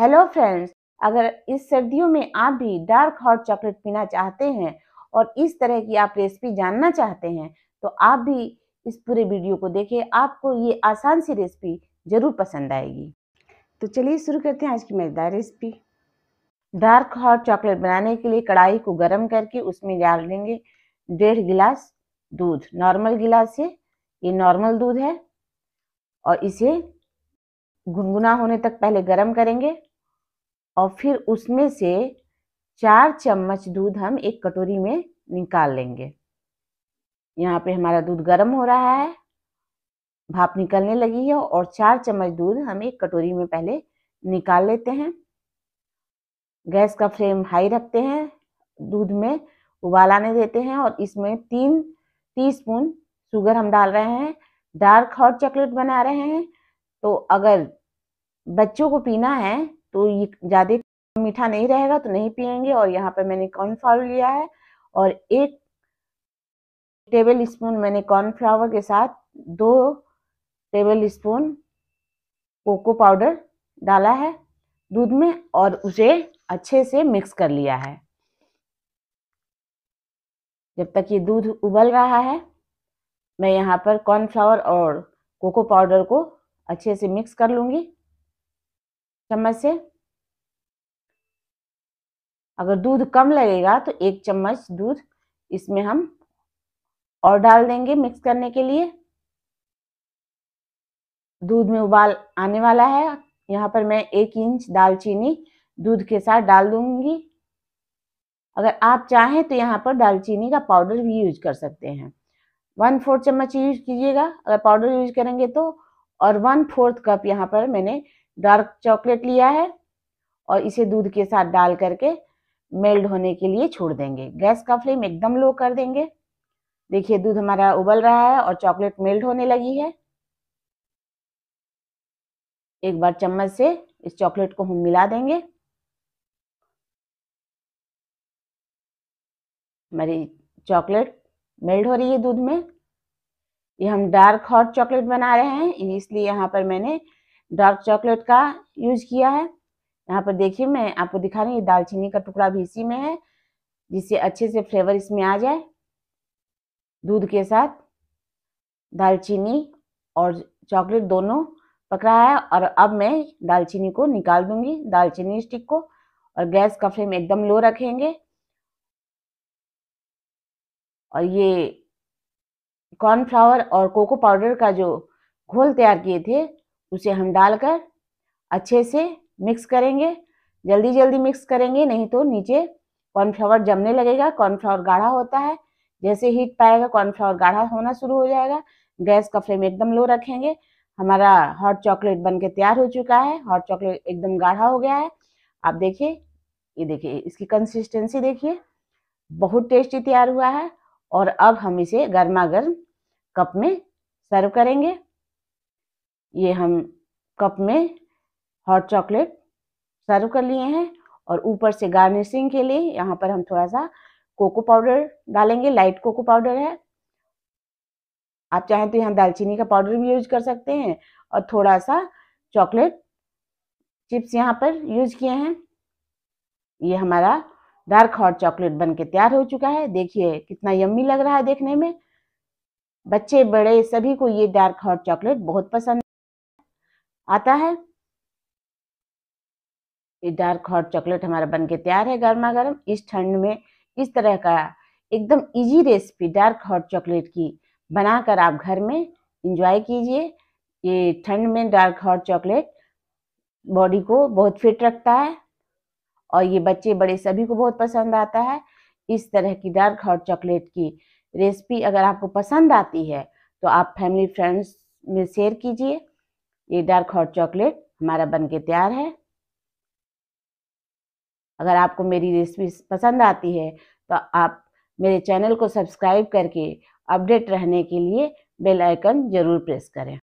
hello friends अगर इस सर्दियों में आप भी डार्क हॉट चॉकलेट पीना चाहते हैं और इस तरह की आप रेसिपी जानना चाहते हैं तो आप भी इस पूरे वीडियो को देखें आपको ये आसान सी रेसिपी ज़रूर पसंद आएगी तो चलिए शुरू करते हैं आज की मज़ेदार रेसिपी डार्क हॉट चॉकलेट बनाने के लिए कढ़ाई को गर्म करके उसमें डाल लेंगे डेढ़ गिलास दूध नॉर्मल गिलास है ये नॉर्मल दूध है और इसे गुनगुना होने तक पहले गर्म करेंगे और फिर उसमें से चार चम्मच दूध हम एक कटोरी में निकाल लेंगे यहाँ पे हमारा दूध गर्म हो रहा है भाप निकलने लगी है और चार चम्मच दूध हम एक कटोरी में पहले निकाल लेते हैं गैस का फ्लेम हाई रखते हैं दूध में उबाल आने देते हैं और इसमें तीन टीस्पून शुगर हम डाल रहे हैं डार्क हॉट चॉकलेट बना रहे हैं तो अगर बच्चों को पीना है तो ये ज़्यादा मीठा नहीं रहेगा तो नहीं पियेंगे और यहाँ पर मैंने कॉर्नफ्लावर लिया है और एक टेबल स्पून मैंने कॉर्नफ्लावर के साथ दो टेबल स्पून कोको पाउडर डाला है दूध में और उसे अच्छे से मिक्स कर लिया है जब तक ये दूध उबल रहा है मैं यहाँ पर कॉर्नफ्लावर और कोको पाउडर को अच्छे से मिक्स कर लूँगी चम्मच से अगर दूध कम लगेगा तो एक चम्मच दूध इसमें हम और डाल देंगे मिक्स करने के लिए दूध में उबाल आने वाला है यहाँ पर मैं एक इंच दालचीनी दूध के साथ डाल दूंगी अगर आप चाहें तो यहाँ पर दालचीनी का पाउडर भी यूज कर सकते हैं वन फोर्थ चम्मच यूज कीजिएगा अगर पाउडर यूज करेंगे तो और वन फोर्थ कप यहाँ पर मैंने डार्क चॉकलेट लिया है और इसे दूध के साथ डाल करके मेल्ड होने के लिए छोड़ देंगे गैस का फ्लेम एकदम लो कर देंगे देखिए दूध हमारा उबल रहा है और चॉकलेट मेल्ट होने लगी है एक बार चम्मच से इस चॉकलेट को हम मिला देंगे हमारी चॉकलेट मेल्ट हो रही है दूध में ये हम डार्क हॉट चॉकलेट बना रहे हैं इसलिए यहाँ पर मैंने डार्क चॉकलेट का यूज किया है यहाँ पर देखिए मैं आपको दिखा रही हूँ दालचीनी का टुकड़ा भी इसी में है जिससे अच्छे से फ्लेवर इसमें आ जाए दूध के साथ दालचीनी और चॉकलेट दोनों पक रहा है और अब मैं दालचीनी को निकाल दूंगी दालचीनी स्टिक को और गैस का फ्लेम एकदम लो रखेंगे और ये कॉर्नफ्लावर और कोको पाउडर का जो घोल तैयार किए थे उसे हम डालकर अच्छे से मिक्स करेंगे जल्दी जल्दी मिक्स करेंगे नहीं तो नीचे कॉर्नफ्लावर जमने लगेगा कॉर्नफ्लावर गाढ़ा होता है जैसे हीट पाएगा कॉर्नफ्लावर गाढ़ा होना शुरू हो जाएगा गैस का फ्लेम एकदम लो रखेंगे हमारा हॉट चॉकलेट बन के तैयार हो चुका है हॉट चॉकलेट एकदम गाढ़ा हो गया है आप देखिए ये देखिए इसकी कंसिस्टेंसी देखिए बहुत टेस्टी तैयार हुआ है और अब हम इसे गर्मा गर्म कप में सर्व करेंगे ये हम कप में हॉट चॉकलेट सर्व कर लिए हैं और ऊपर से गार्निशिंग के लिए यहाँ पर हम थोड़ा सा कोको पाउडर डालेंगे लाइट कोको पाउडर है आप चाहें तो यहाँ दालचीनी का पाउडर भी यूज कर सकते हैं और थोड़ा सा चॉकलेट चिप्स यहाँ पर यूज किए हैं ये हमारा डार्क हॉट चॉकलेट बन के तैयार हो चुका है देखिए कितना यम्मी लग रहा है देखने में बच्चे बड़े सभी को ये डार्क हॉट चॉकलेट बहुत पसंद आता है ये डार्क हॉट चॉकलेट हमारा बन के तैयार है गर्मा गर्म इस ठंड में इस तरह का एकदम easy recipe dark hot chocolate की बनाकर आप घर में इंजॉय कीजिए ये ठंड में डार्क हॉट चॉकलेट बॉडी को बहुत फिट रखता है और ये बच्चे बड़े सभी को बहुत पसंद आता है इस तरह की डार्क हॉट चॉकलेट की रेसिपी अगर आपको पसंद आती है तो आप फैमिली फ्रेंड्स में शेयर कीजिए ये डार्क हॉट चॉकलेट हमारा बन के तैयार है अगर आपको मेरी रेसिपी पसंद आती है तो आप मेरे चैनल को सब्सक्राइब करके अपडेट रहने के लिए बेल आइकन ज़रूर प्रेस करें